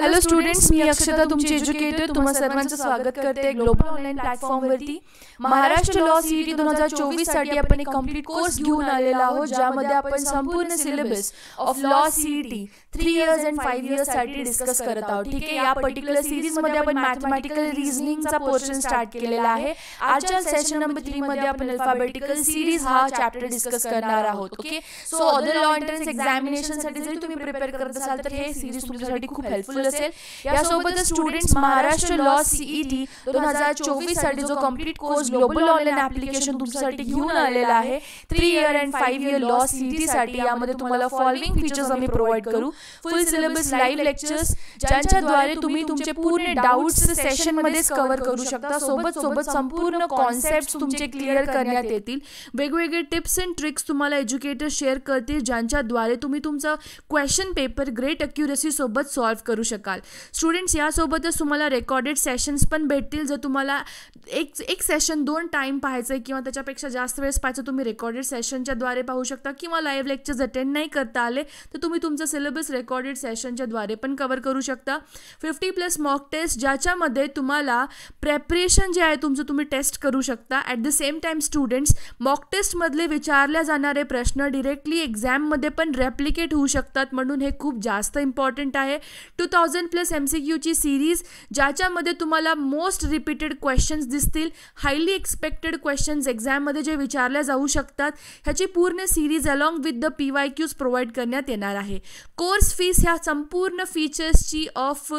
Hello students मी अक्षता तुमची educator तुम्हा सर्वांचं स्वागत करते ग्लोबल ऑनलाईन प्लॅटफॉर्मवरती महाराष्ट्र लॉ सी टी दोन हजार चोवीस साठी आपण एक कम्प्लीट कोर्स घेऊन आलेलो आहोत ज्यामध्ये आपण संपूर्ण syllabus of law C T three years and five साठी डिस्कस करत आहोत ठीक आहे या पर्टिक्युलर सिरीज मध्ये आपण मॅथमॅटिकल रिझनिंगचा पोर्शन स्टार्ट केलेला आहे आजच्या सेशन नंबर मध्ये आपण अल्फाबेटिकल सिरीज हा चॅप्टर डिस्कस करणार आहोत okay so other law entrance साठी जरी तुम्ही प्रिपेअर करत असाल तर हे सिरीज तुमच्यासाठी खूप हेल्पफुल यासोबतच स्टुडंट्स महाराष्ट्र लॉ सीईटी दोन हजार चोवीस साठी जो complete course global online application तुमच्यासाठी घेऊन आलेला आहे three year and five year law CET साठी यामध्ये तुम्हाला फॉलोइंग फीचर्स आम्ही प्रोव्हाइड करू फुल सिलेबस लाईव्ह लेक्चर्स ज्यांच्याद्वारे तुम्ही तुमचे पूर्ण डाऊट्स सेशन मध्येच कव्हर करू शकता सोबत सोबत संपूर्ण कॉन्सेप्ट तुमचे क्लिअर करण्यात येतील वेगवेगळे टिप्स अँड ट्रिक्स तुम्हाला एज्युकेटर शेअर करतील ज्यांच्याद्वारे तुम्ही तुमचा क्वेश्चन पेपर ग्रेट अक्युरसी सोबत सॉल्व्ह करू शकता शकाल स्टुडंट्स यासोबतच तुम्हाला रेकॉर्डेड सेशन्स पण भेटतील जर तुम्हाला एक एक सेशन दोन टाईम पाहायचं आहे किंवा त्याच्यापेक्षा जास्त वेळेस पाहायचं तुम्ही रेकॉर्डेड सेशनच्या द्वारे पाहू शकता किंवा लाईव्ह लेक्चर्स अटेंड नाही करता आले तर तुम्ही तुमचं सिलेबस रेकॉर्डेड सेशनच्या द्वारे पण कवर करू शकता फिफ्टी प्लस मॉक टेस्ट ज्याच्यामध्ये तुम्हाला प्रेपरेशन जे आहे तुमचं तुम्ही टेस्ट करू शकता at the same time students mock टेस्टमधले विचारले जाणारे प्रश्न डिरेक्टली एक्झाममध्ये पण रेप्लिकेट होऊ शकतात म्हणून हे खूप जास्त इम्पॉर्टंट आहे two thousand plus M C क्यूची सिरीज ज्याच्यामध्ये तुम्हाला मोस्ट रिपीटेड क्वेश्चन्स दिसतील हायली एक्सपेक्टेड क्वेश्चन्स एक्झाममध्ये जे विचारल्या जाऊ शकतात ह्याची पूर्ण series along with the P Y Qs provide करण्यात येणार आहे कोर्स फीस ह्या संपूर्ण फीचर्सची ऑफ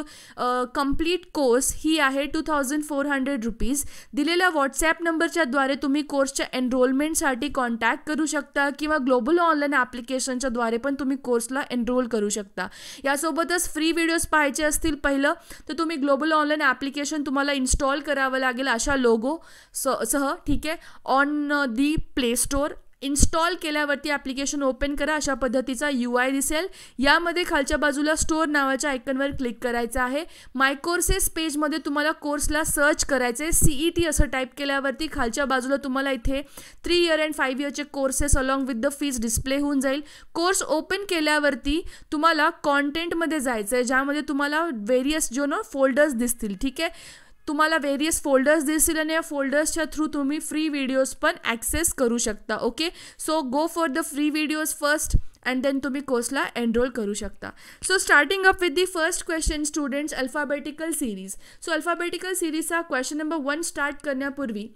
कम्प्लीट कोर्स ही आहे two thousand four hundred rupees दिलेल्या व्हॉट्सॲप नंबरच्याद्वारे तुम्ही कोर्सच्या एनरोलमेंटसाठी कॉन्टॅक्ट करू शकता किंवा ग्लोबल ऑनलाईन ॲप्लिकेशनच्या द्वारे पण तुम्ही कोर्सला एनरोल करू शकता यासोबतच फ्री व्हिडिओज पाहायचे असतील पहिलं तर तुम्ही ग्लोबल ऑनलाईन ॲप्लिकेशन तुम्हाला इन्स्टॉल करावं लागेल अशा लोगो स सह ठीक आहे on the play store install केल्यावरती ॲप्लिकेशन ओपन करा अशा पद्धतीचा यू आय दिसेल यामध्ये खालच्या बाजूला स्टोअर नावाच्या आयकनवर क्लिक करायचं आहे माय कोर्सेस पेजमध्ये तुम्हाला कोर्सला सर्च करायचं आहे सीई टी e असं टाईप केल्यावरती खालच्या बाजूला तुम्हाला इथे थ्री इयर अँड फाईव्ह इयरचे courses along with the fees display होऊन जाईल कोर्स ओपन केल्यावरती तुम्हाला कॉन्टेंटमध्ये जायचं आहे ज्यामध्ये तुम्हाला वेरियस जो ना फोल्डर्स दिसतील ठीक आहे तुम्हाला वेरियस फोल्डर्स दिसतील आणि या फोल्डर्सच्या थ्रू तुम्ही फ्री व्हिडिओज पण ॲक्सेस करू शकता okay so go for the free videos first and then तुम्ही कोर्सला एनरोल करू शकता so starting up with the first question students alphabetical series so alphabetical सिरीजचा क्वेश्चन नंबर वन स्टार्ट करण्यापूर्वी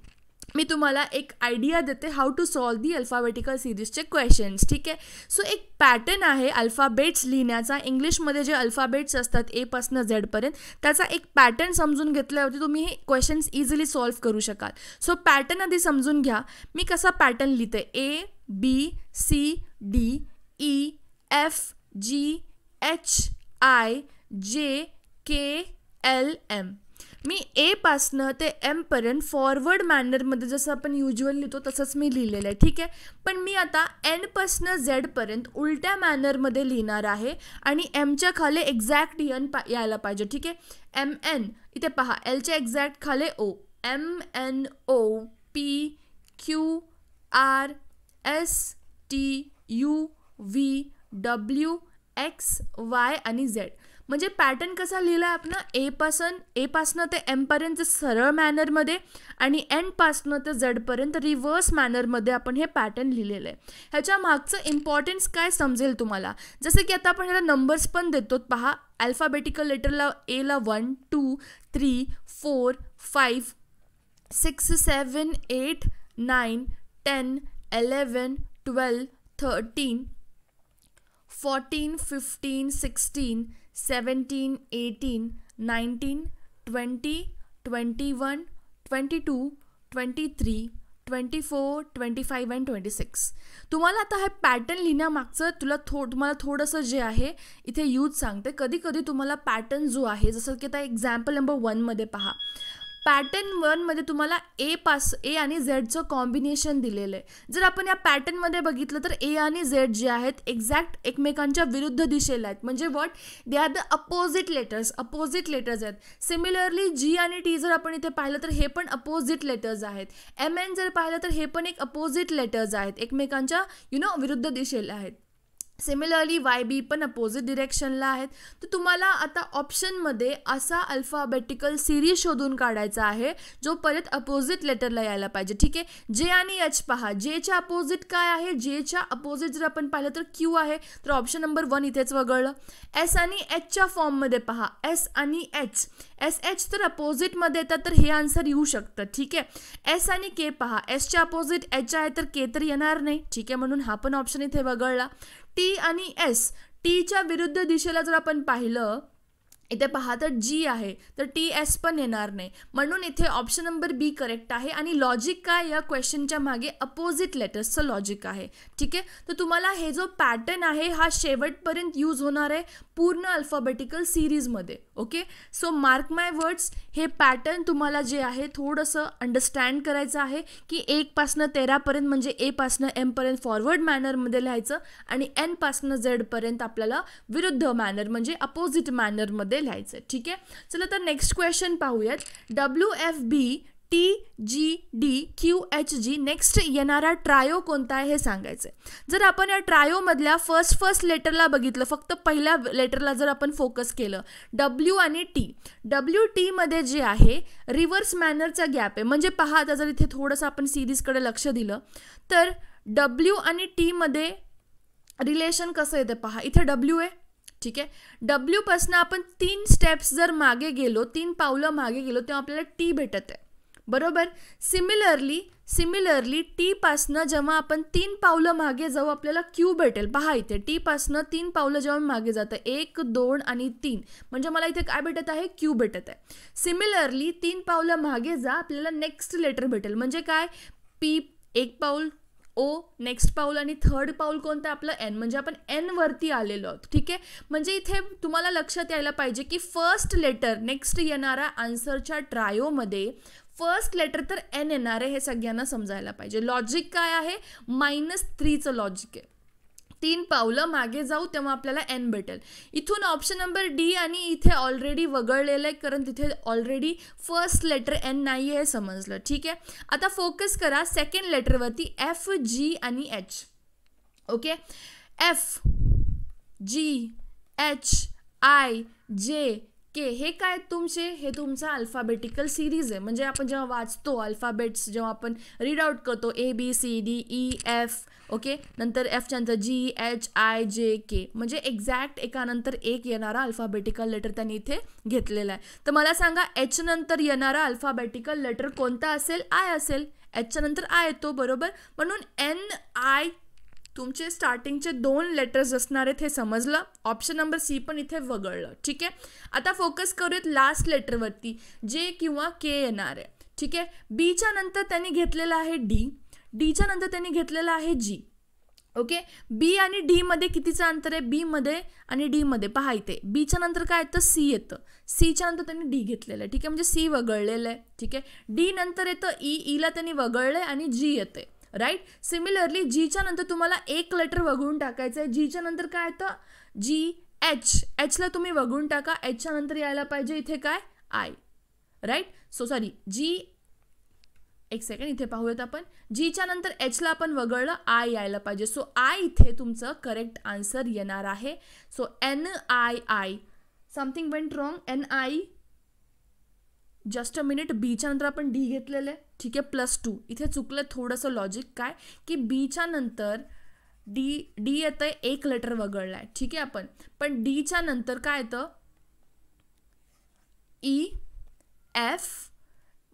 मी तुम्हाला एक आयडिया देते how to solve the alphabetical सिरीजचे क्वेश्चन्स ठीक आहे सो एक पॅटर्न आहे अल्फाबेट्स लिहिण्याचा इंग्लिशमध्ये जे अल्फाबेट्स असतात एपासनं झेडपर्यंत त्याचा एक पॅटर्न समजून घेतल्यावरती तुम्ही हे क्वेश्चन्स इझिली सॉल्व्ह करू शकाल सो पॅटर्न आधी समजून घ्या मी कसा पॅटर्न लिहिते A B C D E F G H I J K L M मी एपासनं ते एमपर्यंत फॉरवर्ड मॅनरमध्ये जसं आपण युज्युअल लिहितो तसंच मी लिहिलेलं आहे ठीक आहे पण मी आता एनपासनं झेडपर्यंत उलट्या मॅनरमध्ये लिहिणार आहे आणि एमच्या खाली एक्झॅक्ट यन पा यायला पाहिजे ठीक आहे एम एन इथे पहा एलच्या एक्झॅक्ट खाले O M N O P Q R S T U V W X Y आणि झेड म्हणजे पॅटर्न कसा लिहिला आपण एपासून एपासनं ते एमपर्यंत सरळ मॅनरमध्ये आणि एनपासनं ते जडपर्यंत रिव्हर्स मॅनरमध्ये आपण हे पॅटर्न लिहिलेलं आहे ह्याच्या मागचं इम्पॉर्टन्स काय समजेल तुम्हाला जसं की आता आपण ह्याला नंबर्स पण देतो पहा अल्फाबेटिकल लेटरला एला one two three four five six seven eight nine ten eleven twelve thirteen fourteen fifteen sixteen seventeen eighteen nineteen twenty twenty one twenty two twenty three twenty four twenty five and twenty six तुम्हाला आता हे pattern लिहिण्यामागचं तुला थो तुम्हाला थोडंसं जे आहे इथे यूज सांगते कधी कधी तुम्हाला पॅटर्न जो आहे जसं की आता एक्झाम्पल नंबर वनमध्ये पहा पॅटर्न वनमध्ये तुम्हाला ए पास ए आणि झेडचं कॉम्बिनेशन दिलेलं आहे जर आपण या पॅटर्नमध्ये बघितलं तर ए आणि झेड जे आहेत एक्झॅक्ट एकमेकांच्या विरुद्ध दिशेला आहेत म्हणजे what they are the opposite letters opposite letters आहेत सिमिलरली जी आणि टी जर आपण इथे पाहिलं तर हे पण अपोजिट लेटर्स आहेत एम एन जर पाहिलं तर हे पण एक अपोजिट लेटर्स आहेत एकमेकांच्या यु नो विरुद्ध दिशेला आहेत सिमिलरली वाय बी पण अपोजिट डिरेक्शनला आहेत तर तुम्हाला आता ऑप्शनमध्ये असा अल्फाबेटिकल सिरीज शोधून काढायचा आहे जो परत अपोजिट लेटरला यायला पाहिजे ठीक आहे जे आणि एच पहा जेच्या अपोजिट काय आहे जेच्या अपोजिट जर आपण पाहिलं तर क्यू आहे तर ऑप्शन नंबर वन इथेच वगळलं एस आणि एचच्या फॉर्ममध्ये पहा एस आणि एच एस एच तर अपोजिटमध्ये येतात तर हे आन्सर येऊ शकतं ठीक आहे एस आणि के पहा एसच्या अपोजिट एच आहे तर के तर येणार नाही ठीक आहे म्हणून हा पण ऑप्शन इथे वगळला टी आणि एस टीच्या विरुद्ध दिशेला जर आपण पाहिलं इथे पहा तर जी आहे तर टी एस पण येणार नाही म्हणून इथे ऑप्शन नंबर बी करेक्ट आहे आणि लॉजिक काय या क्वेश्चनच्या मागे अपोजिट लेटर्सचं लॉजिक आहे ठीक आहे तर तुम्हाला हे जो पॅटर्न आहे हा शेवटपर्यंत यूज होणार आहे पूर्ण अल्फाबेटिकल सिरीजमध्ये okay so mark my words हे पॅटर्न तुम्हाला जे आहे थोडंसं अंडरस्टँड करायचं आहे की एकपासनं तेरापर्यंत म्हणजे एपासनं एमपर्यंत फॉरवर्ड मॅनरमध्ये लिहायचं आणि एनपासनं झेडपर्यंत आपल्याला विरुद्ध मॅनर म्हणजे अपोजिट मॅनरमध्ये लिहायचं ठीक आहे चला तर नेक्स्ट क्वेश्चन पाहूयात W F B T G D Q H G next येणारा ट्रायो कोणता आहे हे सांगायचं आहे जर आपण या ट्रायोमधल्या फर्स्ट फर्स्ट लेटरला बघितलं फक्त पहिल्या लेटरला जर आपण फोकस केलं डब्ल्यू आणि टी डब्ल्यू टीमध्ये जे आहे रिव्हर्स मॅनरचा गॅप आहे म्हणजे पहा आता जर इथे थोडंसं आपण सिरीजकडे लक्ष दिलं तर डब्ल्यू आणि टीमध्ये रिलेशन कसं येतं पहा इथे डब्ल्यू आहे ठीक आहे डब्ल्यूपासनं आपण तीन स्टेप्स जर मागे गेलो तीन पावलं मागे गेलो तेव्हा आपल्याला टी भेटत आहे बरोबर सिमिलरली सिमिलरली टीपासनं जेव्हा आपण तीन पावलं मागे जाऊ आपल्याला क्यू भेटेल पहा इथे टीपासनं तीन पावलं जेव्हा मागे जातं एक दोन आणि तीन म्हणजे मला इथे काय भेटत आहे क्यू भेटत आहे सिमिलरली तीन पावलं मागे जा आपल्याला नेक्स्ट लेटर भेटेल म्हणजे काय पी एक पाऊल ओ नेक्स्ट पाऊल आणि थर्ड पाऊल कोणतं आपलं एन म्हणजे आपण एनवरती आलेलो आहोत ठीक आहे म्हणजे इथे तुम्हाला लक्षात यायला पाहिजे की फर्स्ट लेटर नेक्स्ट येणारा आन्सरच्या ट्रायोमध्ये फर्स्ट लेटर तर एन येणार आहे हे सगळ्यांना समजायला पाहिजे लॉजिक काय आहे मायनस थ्रीचं लॉजिक आहे तीन पावलं मागे जाऊ तेव्हा आपल्याला एन भेटेल इथून ऑप्शन नंबर डी आणि इथे ऑलरेडी वगळलेलं आहे कारण तिथे ऑलरेडी फर्स्ट लेटर एन नाही आहे हे समजलं ठीक आहे आता फोकस करा सेकंड लेटरवरती एफ जी आणि H okay F G H I J K हे काय तुमचे हे तुमचा अल्फाबेटिकल सिरीज आहे म्हणजे आपण जेव्हा वाचतो अल्फाबेट्स जेव्हा आपण रीड आउट करतो A B C D E F okay नंतर एफच्या नंतर जी एच आय जे के म्हणजे एक्झॅक्ट एकानंतर एक येणारा अल्फाबेटिकल लेटर त्यांनी इथे घेतलेला आहे तर मला सांगा एच नंतर येणारा अल्फाबेटिकल लेटर कोणता असेल आय असेल एचच्या नंतर आय येतो बरोबर म्हणून एन आय तुमचे स्टार्टिंगचे दोन लेटर्स असणार आहेत हे समजलं ऑप्शन नंबर सी पण इथे वगळलं ठीक आहे आता फोकस करूयात लास्ट लेटरवरती जे किंवा के येणार आहे ठीक आहे बीच्या नंतर त्यांनी घेतलेलं आहे डी डीच्या नंतर त्यांनी घेतलेलं आहे जी ओके बी आणि डीमध्ये कितीचं अंतर आहे बीमध्ये आणि डीमध्ये पहा इथे बीच्या नंतर काय येतं सी येतं सीच्या नंतर त्यांनी डी घेतलेलं आहे ठीक आहे म्हणजे सी वगळलेलं आहे ठीक आहे डी नंतर येतं ई e. ईला e त्यांनी वगळलं आहे आणि जी येते राईट सिमिलरली जीच्या नंतर तुम्हाला एक लेटर वगळून टाकायचं आहे जीच्या नंतर काय येतं जी एच एचला तुम्ही वगळून टाका एचच्या नंतर यायला पाहिजे इथे काय I right so sorry G एक सेकंड इथे पाहूयात आपण जीच्या नंतर एचला आपण वगळलं आय यायला पाहिजे सो आय इथे तुमचं करेक्ट आन्सर येणार आहे so N I I something went wrong N I just a minute बीच्या नंतर आपण डी घेतलेलं आहे ठीक आहे प्लस टू इथे चुकलं थोडंसं लॉजिक काय की बीच्या नंतर डी डी येतं आहे एक लेटर वगळला आहे ठीक आहे आपण पण डीच्या नंतर काय येतं ई e, एफ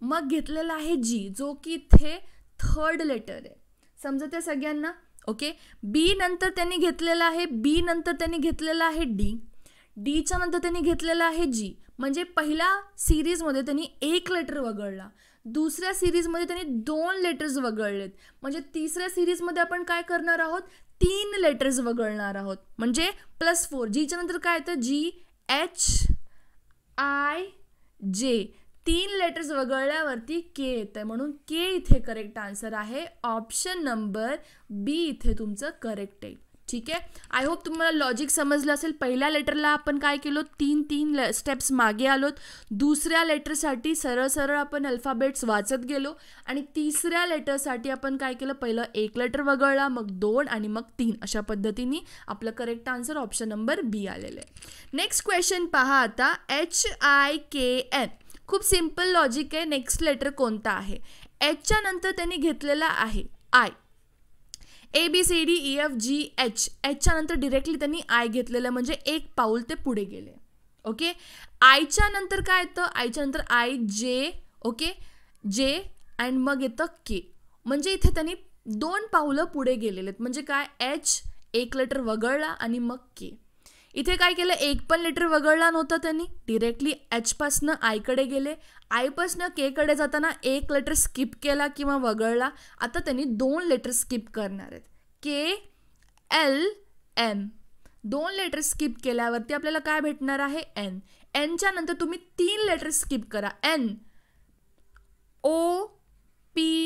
मग घेतलेला आहे जी जो की इथे थर्ड लेटर आहे समजत आहे सगळ्यांना ओके बी नंतर त्यांनी घेतलेलं आहे बी नंतर त्यांनी घेतलेलं आहे डी डीच्या नंतर त्यांनी घेतलेलं आहे जी म्हणजे पहिल्या सिरीजमध्ये त्यांनी एक लेटर वगळला दुसऱ्या सिरीजमध्ये त्यांनी दोन लेटर्स वगळलेत म्हणजे तिसऱ्या सिरीजमध्ये आपण काय करणार आहोत तीन लेटर्स वगळणार आहोत म्हणजे प्लस फोर जीच्या नंतर काय येतं जी एच आय जे तीन लेटर्स वगळल्यावरती के येतं आहे म्हणून के इथे करेक्ट आन्सर आहे ऑप्शन नंबर बी इथे तुमचं करेक्ट आहे ठीक आहे आय होप तुम्हाला लॉजिक समजलं असेल पहिल्या लेटरला आपण काय केलो तीन तीन ले स्टेप्स मागे आलोत दुसऱ्या लेटरसाठी सरळ सरळ आपण अल्फाबेट्स वाचत गेलो आणि तिसऱ्या लेटरसाठी आपण काय केलं पहिलं एक लेटर वगळला मग दोन आणि मग तीन अशा पद्धतीने आपलं correct answer option number B आलेलं आहे नेक्स्ट क्वेश्चन पहा आता एच आय के एन खूप सिम्पल लॉजिक आहे नेक्स्ट लेटर कोणता आहे एचच्या नंतर त्यांनी घेतलेला आहे I A B C D E F G H एचच्या नंतर डिरेक्टली त्यांनी आय घेतलेलं म्हणजे एक पाऊल ते पुढे गेले ओके आयच्या नंतर काय येतं आयच्या नंतर आय जे ओके जे अँड मग येतं के म्हणजे इथे त्यांनी दोन पाऊलं पुढे गेलेले आहेत म्हणजे काय एच एक लेटर वगळला आणि मग के इथे काय केलं एक पण लेटर वगळला नव्हता त्यांनी डिरेक्टली एचपासनं आयकडे गेले आयपासनं केकडे जाताना एक लेटर स्किप केला किंवा वगळला आता त्यांनी दोन लेटर स्किप करणार आहेत के एल एम दोन लेटर स्किप केल्यावरती आपल्याला काय भेटणार आहे एन एनच्या नंतर तुम्ही तीन लेटर स्किप करा एन ओ पी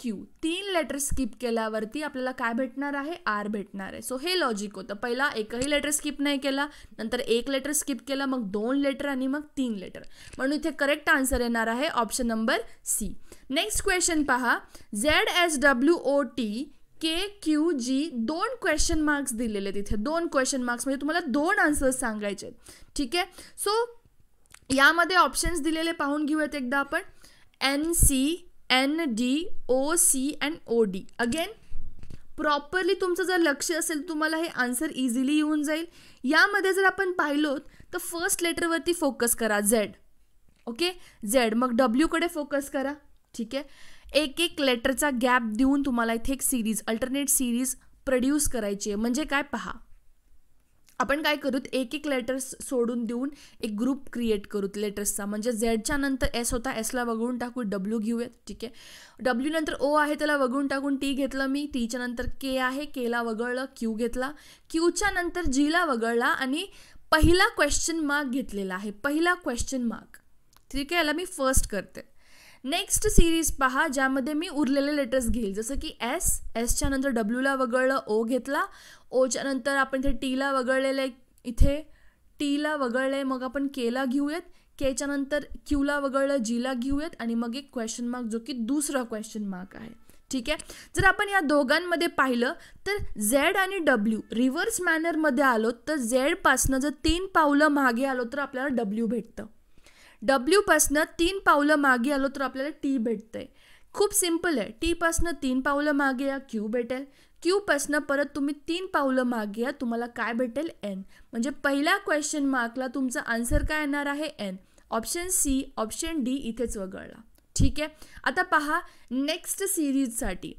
क्यू तीन लेटर स्किप केल्यावरती आपल्याला काय भेटणार आहे आर भेटणार आहे सो हे लॉजिक होतं पहिला एकही लेटर स्किप नाही केला नंतर एक लेटर स्किप केला मग दोन लेटर आणि मग तीन लेटर म्हणून इथे करेक्ट आन्सर येणार आहे option number C next question पहा Z S W O T K Q G दोन क्वेश्चन मार्क्स दिलेले आहेत इथे दोन क्वेश्चन मार्क्स म्हणजे तुम्हाला दोन आन्सर्स सांगायचे ठीक आहे सो यामध्ये ऑप्शन्स दिलेले पाहून घेऊयात एकदा आपण N C N D O C and O D again properly तुमचं जर लक्ष असेल तुम्हाला हे आन्सर इझिली येऊन जाईल यामध्ये जर आपण पाहिलो तर फर्स्ट लेटरवरती फोकस करा झेड ओके झेड मग डब्ल्यूकडे फोकस करा ठीक आहे एक एक लेटरचा गॅप देऊन तुम्हाला इथे एक सिरीज अल्टरनेट सिरीज प्रोड्यूस करायची आहे म्हणजे काय पहा आपण काय करूत एक एक लेटर्स सोडून देऊन एक ग्रुप क्रिएट करूत लेटर्सचा म्हणजे झेडच्या नंतर एस होता एसला वगळून टाकू डब्ल्यू घेऊयात ठीक आहे डब्ल्यू नंतर ओ आहे त्याला वगळून टाकून टी घेतलं मी टीच्या नंतर के आहे केला वगळलं क्यू घेतला क्यूच्या नंतर जीला वगळला आणि पहिला क्वेश्चन मार्क घेतलेला आहे पहिला क्वेश्चन मार्क ठीक आहे याला मी फर्स्ट करते नेक्स्ट सिरीज पहा ज्यामध्ये मी उरलेले लेटर्स घेईल जसं की एस एसच्या नंतर डब्ल्यूला वगळलं ओ घेतला ओच्या नंतर आपण इथे टीला वगळलेलं आहे इथे टीला वगळले मग आपण केला घेऊयात केच्या नंतर क्यूला वगळलं जीला घेऊयात आणि मग एक क्वेश्चन मार्क जो की दुसरा क्वेश्चन मार्क आहे ठीक आहे जर आपण या दोघांमध्ये पाहिलं तर झेड आणि डब्ल्यू रिव्हर्स मॅनरमध्ये आलो तर झेडपासनं जर तीन पावलं मागे आलो तर आपल्याला डब्ल्यू भेटतं डब्ल्यूपासनं तीन पावलं मागे आलो तर आपल्याला टी भेटतंय खूप सिम्पल आहे टीपासनं तीन पावलं मागे या क्यू भेटेल क्यूपासनं परत तुम्ही तीन पावलं मागे या तुम्हाला काय भेटेल एन म्हणजे पहिल्या क्वेश्चन मार्कला तुमचा आन्सर काय येणार आहे N option C option D इथेच वगळला ठीक आहे आता पहा नेक्स्ट सिरीजसाठी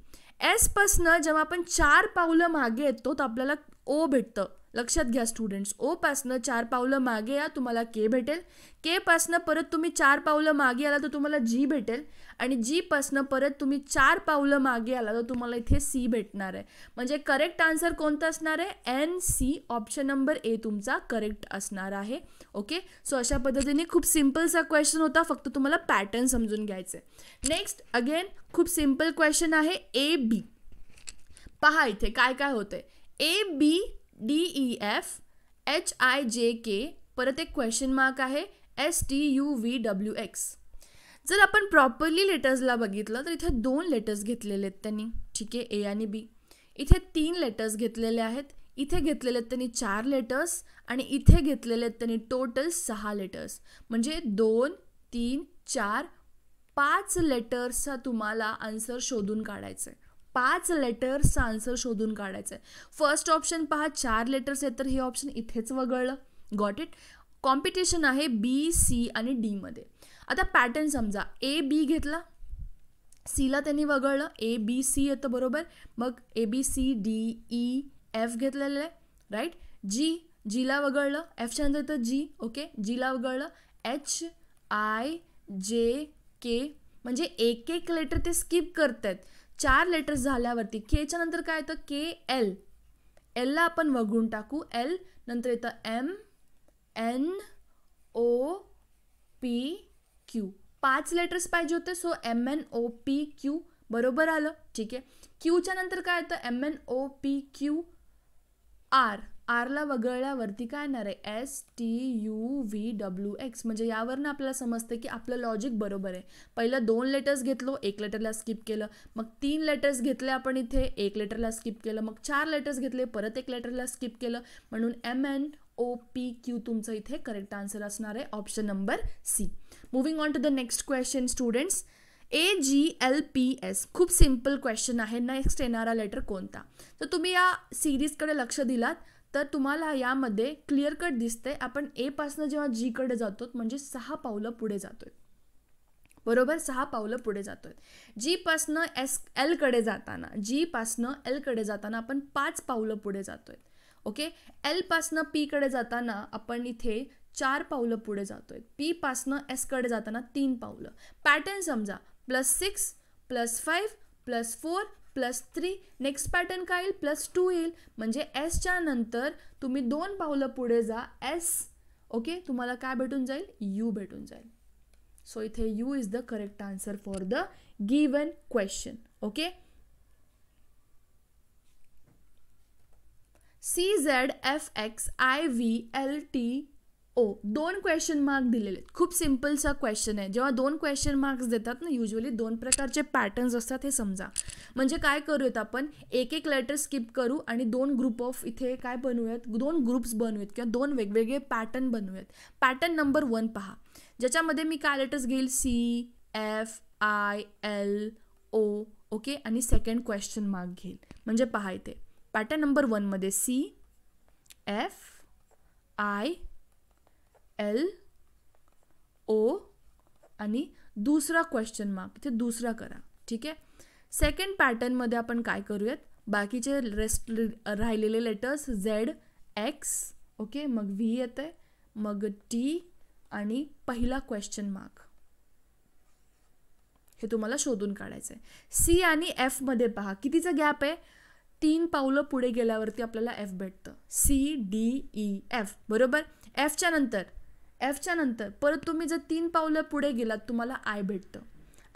एसपासनं जेव्हा आपण चार पावलं मागे येतो तर आपल्याला ओ भेटतं लक्षात घ्या स्टुडंट्स ओ चार पावलं मागे या तुम्हाला के भेटेल के पासनं परत तुम्ही चार पावलं मागे आला तर तुम्हाला जी भेटेल आणि जी परत तुम्ही चार पावलं मागे आला तर तुम्हाला इथे सी भेटणार आहे म्हणजे करेक्ट आन्सर कोणतं असणार आहे N C option number A तुमचा करेक्ट असणार आहे ओके सो अशा पद्धतीने खूप सिम्पलचा क्वेश्चन होता फक्त तुम्हाला पॅटर्न समजून घ्यायचं आहे नेक्स्ट अगेन खूप सिम्पल क्वेश्चन आहे ए बी पहा इथे काय काय होतंय A B D E F H I J K परत एक क्वेश्चन मार्क आहे S T U V W X जर आपण प्रॉपरली लेटर्सला बघितलं तर इथे दोन लेटर्स घेतलेले आहेत त्यांनी ठीक आहे ए आणि बी इथे तीन लेटर्स घेतलेले आहेत इथे घेतलेले आहेत त्यांनी चार लेटर्स आणि इथे घेतलेले आहेत त्यांनी टोटल सहा लेटर्स म्हणजे दोन तीन चार पाच लेटर्सचा तुम्हाला आन्सर शोधून काढायचं आहे पाच लेटर्सचा आन्सर शोधून काढायचा आहे फर्स्ट ऑप्शन पहा चार लेटर्स आहेत तर हे ऑप्शन इथेच वगळलं गॉट इट कॉम्पिटिशन आहे बी सी आणि डीमध्ये आता पॅटर्न समजा ए बी घेतला सीला त्यांनी वगळलं ए बी सी येतं बरोबर मग A B C D E F घेतलेलं आहे राईट जी जीला वगळलं एफच्या नंतर येतं जी ओके जीला वगळलं एच आय जे के म्हणजे एक एक लेटर ते स्किप करत आहेत चार लेटर्स झाल्यावरती केच्या नंतर काय येतं के एल एलला आपण वगळून टाकू एल नंतर येतं M N O P Q पाच लेटर्स पाहिजे होते so M N O P Q बरोबर आलं ठीक आहे क्यूच्या नंतर काय येतं M N O P Q R आरला वगळल्यावरती काय येणार आहे S T U V W X म्हणजे यावरनं आपल्याला समजतं की आपलं लॉजिक बरोबर आहे पहिलं दोन लेटर्स घेतलो एक लेटरला स्किप केलं मग तीन लेटर्स घेतले आपण इथे एक लेटरला स्किप केलं मग चार लेटर्स घेतले परत एक लेटरला स्किप केलं म्हणून M N O P Q तुमचं इथे करेक्ट आन्सर असणार आहे option number C moving on to the next question students A G L P S खूप सिम्पल क्वेश्चन आहे नेक्स्ट येणारा लेटर कोणता तर तुम्ही या सिरीजकडे लक्ष दिलात तर तुम्हाला यामध्ये क्लिअर कट दिसते आपण एपासनं जेव्हा जीकडे जातो म्हणजे सहा पावलं पुढे जातो आहे बरोबर सहा पावलं पुढे जातो आहे जीपासनं एस एलकडे जाताना जीपासनं एलकडे जाताना आपण पाच पावलं पुढे जातो आहे ओके एलपासनं पीकडे जाताना आपण इथे चार पावलं पुढे जातो आहे पीपासनं एसकडे जाताना तीन पावलं पॅटर्न समजा plus six plus five plus four plus three next pattern काय येईल प्लस टू येईल म्हणजे एसच्या नंतर तुम्ही दोन पावलं पुढे जा एस ओके तुम्हाला काय भेटून जाईल यू भेटून जाईल सो इथे U is the correct answer for the given question okay C Z F X I V L T O दोन क्वेश्चन मार्क दिलेले आहेत खूप सिम्पलचा क्वेश्चन आहे जेव्हा दोन क्वेश्चन मार्क्स देतात ना युजली दोन प्रकारचे पॅटर्न्स असतात हे समजा म्हणजे काय करूयात आपण एक एक लेटर स्किप करू आणि दोन ग्रुप ऑफ इथे काय बनवूयात दोन ग्रुप्स बनवूयात किंवा दोन वेगवेगळे पॅटर्न बनवूयात पॅटर्न नंबर वन पहा ज्याच्यामध्ये मी काय लेटर्स घेईल C F I L O okay आणि सेकंड क्वेश्चन मार्क घेईल म्हणजे पहा इथे पॅटर्न नंबर वनमध्ये C F I L O आणि दुसरा क्वेश्चन मार्क इथे दुसरा करा ठीक आहे सेकंड पॅटर्नमध्ये आपण काय करूयात बाकीचे रेस्ट राहिलेले लेटर्स झेड एक्स ओके मग व्ही येते मग टी आणि पहिला क्वेश्चन मार्क हे तुम्हाला शोधून काढायचं आहे सी आणि एफमध्ये पहा कितीचा गॅप आहे तीन पावलं पुढे गेल्यावरती आपल्याला एफ भेटतं सी डी ई एफ बरोबर एफच्या नंतर एफच्या नंतर परत तुम्ही जर तीन पावलं पुढे गेलात तुम्हाला आय भेटतं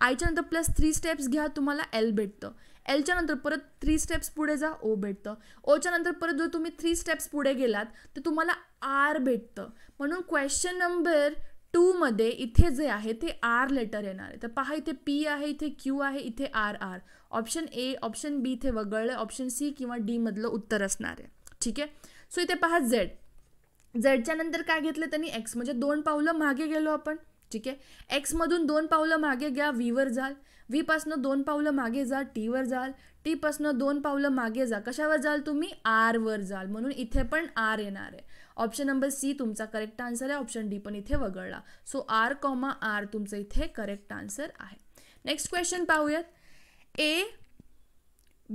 आयच्या नंतर प्लस थ्री स्टेप्स घ्या तुम्हाला एल भेटतं एलच्या नंतर परत थ्री स्टेप्स पुढे जा ओ भेटतं ओच्या नंतर परत जर तुम्ही थ्री स्टेप्स पुढे गेलात तर तुम्हाला आर भेटतं म्हणून क्वेश्चन नंबर टूमध्ये इथे जे आहे ते आर लेटर येणार आहे तर पहा इथे पी आहे इथे क्यू आहे इथे R R option A option B इथे वगळलं ऑप्शन सी किंवा डीमधलं उत्तर असणार आहे ठीक आहे सो इथे पहा झेड झेडच्या नंतर काय घेतलं त्यांनी एक्स म्हणजे दोन पावलं मागे गेलो आपण ठीक आहे एक्समधून दोन पावलं मागे घ्या व्हीवर जाल व्हीपासनं दोन पावलं मागे जा टीवर जाल टीपासनं दोन पावलं मागे जा कशावर जाल तुम्ही आरवर जाल म्हणून इथे पण आर येणार आहे ऑप्शन नंबर सी तुमचा करेक्ट आन्सर आहे ऑप्शन डी पण इथे वगळला सो आर कॉमा आर तुमचं इथे करेक्ट आन्सर आहे नेक्स्ट क्वेश्चन पाहूयात A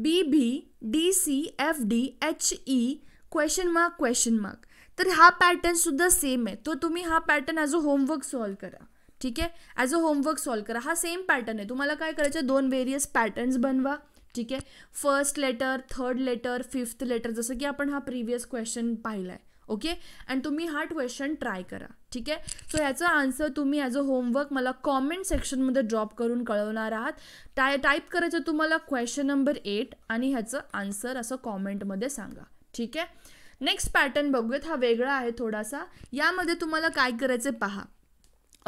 B B D C F D H E question mark question mark तर हा पॅटर्नसुद्धा सेम आहे तो तुम्ही हा pattern as a homework solve करा ठीक आहे ॲज अ होमवर्क सॉल्व करा हा सेम पॅटर्न आहे तुम्हाला काय करायचं दोन वेरियस पॅटर्न्स बनवा ठीक आहे first letter third letter fifth letter जसं की आपण हा प्रिव्हियस क्वेश्चन पाहिला आहे ओके अँड तुम्ही हा क्वेश्चन ट्राय करा ठीक आहे सो ह्याचं आन्सर तुम्ही ॲज अ होमवर्क मला कॉमेंट सेक्शनमध्ये ड्रॉप करून कळवणार आहात टाय टाईप करायचं तुम्हाला क्वेश्चन नंबर एट आणि ह्याचं आन्सर असं कॉमेंटमध्ये सांगा ठीक आहे नेक्स्ट पॅटर्न बघूयात हा वेगळा आहे थोडासा यामध्ये तुम्हाला काय करायचं पहा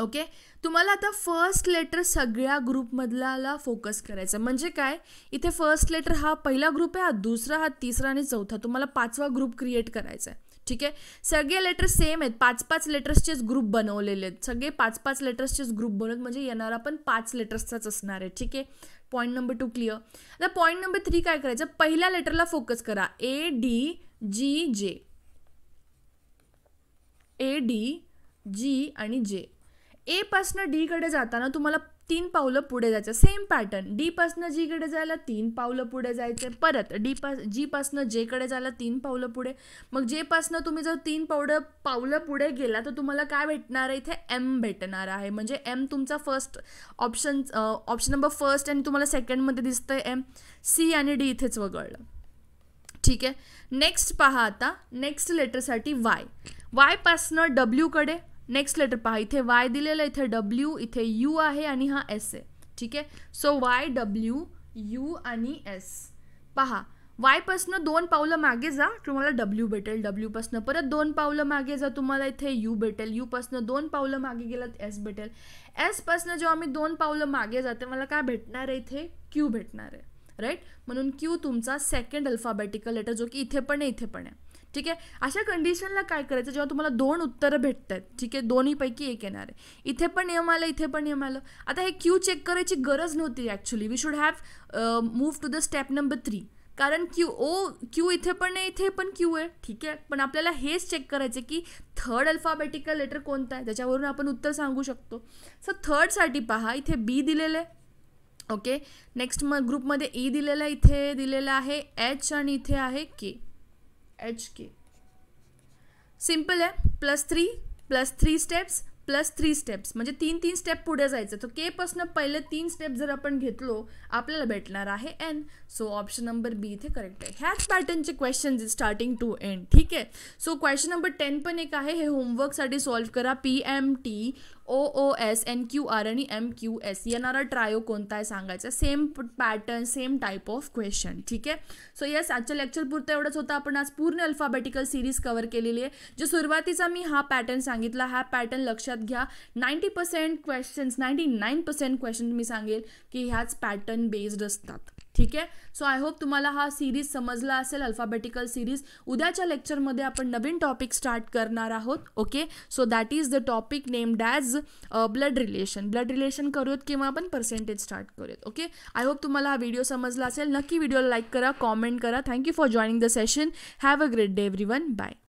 ओके तुम्हाला आता फर्स्ट लेटर सगळ्या ग्रुपमधल्याला फोकस करायचा म्हणजे काय इथे फर्स्ट लेटर हा पहिला ग्रुप आहे हा दुसरा हा तिसरा आणि चौथा तुम्हाला पाचवा ग्रुप क्रिएट करायचा आहे ठीक आहे सगळे लेटर सेम आहेत पाच पाच लेटर्सचेच ग्रुप बनवलेले आहेत सगळे पाच पाच लेटर्सचेच ग्रुप बनवत म्हणजे येणारा पण पाच लेटर्सचाच असणार आहे ठीक आहे पॉईंट नंबर टू क्लिअर आता पॉईंट नंबर थ्री काय करायचं पहिल्या लेटरला फोकस करा ए डी जी जे ए डी जी आणि जे एपासनं डीकडे जाताना तुम्हाला तीन पावलं पुढे जायचं सेम पॅटर्न डीपासनं जीकडे जायला तीन पावलं पुढे जायचे परत डी पास जीपासनं जेकडे जायला तीन पावलं पुढे मग जेपासनं तुम्ही जर तीन पावडं पावलं पुढे गेला तर तुम्हाला काय भेटणार आहे इथे एम भेटणार आहे म्हणजे एम तुमचा first option option number first आणि तुम्हाला सेकंडमध्ये दिसतं एम सी आणि डी इथेच वगळलं ठीक आहे नेक्स्ट पहा आता नेक्स्ट लेटरसाठी वाय वायपासनं डब्ल्यूकडे नेक्स्ट लेटर पहा इथे वाय दिलेलं आहे इथे डब्ल्यू इथे यू आहे आणि हा एस आहे ठीक आहे सो वाय डब्ल्यू यू आणि एस पहा वायपासनं दोन पावलं मागे जा तुम्हाला डब्ल्यू भेटेल डब्ल्यूपासनं परत दोन पावलं मागे जा तुम्हाला इथे यू भेटेल यूपासनं दोन पावलं मागे गेलं एस भेटेल एसपासनं जेव्हा मी दोन पावलं मागे जाते मला काय भेटणार आहे इथे क्यू भेटणार आहे राईट म्हणून क्यू तुमचा सेकंड अल्फाबॅटिकल लेटर जो की इथे पण आहे इथे पण आहे ठीक आहे अशा कंडिशनला काय करायचं जेव्हा तुम्हाला दोन उत्तरं भेटत आहेत ठीक आहे दोन्हीपैकी एक येणार आहे इथे पण नियम आलं इथे पण नियम आलं आता हे क्यू चेक करायची गरज नव्हती actually we should have move to the step number three कारण क्यू ओ क्यू इथे पण नाही इथे पण क्यू आहे ठीक आहे पण आपल्याला हेच चेक करायचं की थर्ड अल्फाबॅटिकल लेटर कोणता आहे त्याच्यावरून आपण उत्तर सांगू शकतो सो थर्डसाठी पहा इथे बी दिलेलं आहे ओके नेक्स्ट मग ग्रुपमध्ये ई e दिलेला इथे दिलेला आहे एच आणि इथे आहे के एच के सिम्पल आहे plus three plus three steps plus three steps म्हणजे तीन तीन स्टेप पुढे जायचं तर केपासनं पहिले तीन स्टेप जर आपण घेतलो आपल्याला भेटणार आहे N so option number B इथे करेक्ट आहे ह्याच पॅटर्नचे क्वेश्चन्स स्टार्टिंग टू एंड ठीक आहे सो क्वेश्चन नंबर टेन पण एक आहे हे होमवर्कसाठी सॉल्व्ह करा P M T O O S N Q R आणि एम क्यू एस येणारा ट्रायो कोणता आहे सांगायचा same pattern same type of question ठीक आहे सो येस आजच्या लेक्चर पुरतं एवढंच होतं आपण आज पूर्ण अल्फाबेटिकल सिरीज कवर केलेली आहे जो सुरुवातीचा मी हा पॅटर्न सांगितला हा पॅटर्न लक्षात घ्या ninety percent questions ninety nine percent question मी सांगेल की ह्याच पॅटर्न बेस्ड असतात ठीक आहे सो आय होप तुम्हाला हा सिरीज समजला असेल अल्फाबेटिकल सिरीज उद्याच्या लेक्चरमध्ये आपण नवीन टॉपिक स्टार्ट करणार आहोत okay so that is the topic named as blood relation blood relation करूयात किंवा आपण पर्सेंटेज स्टार्ट करूयात ओके आय होप तुम्हाला हा व्हिडिओ समजला असेल नक्की व्हिडिओला लाईक करा कॉमेंट करा thank you for joining the session have a great day everyone bye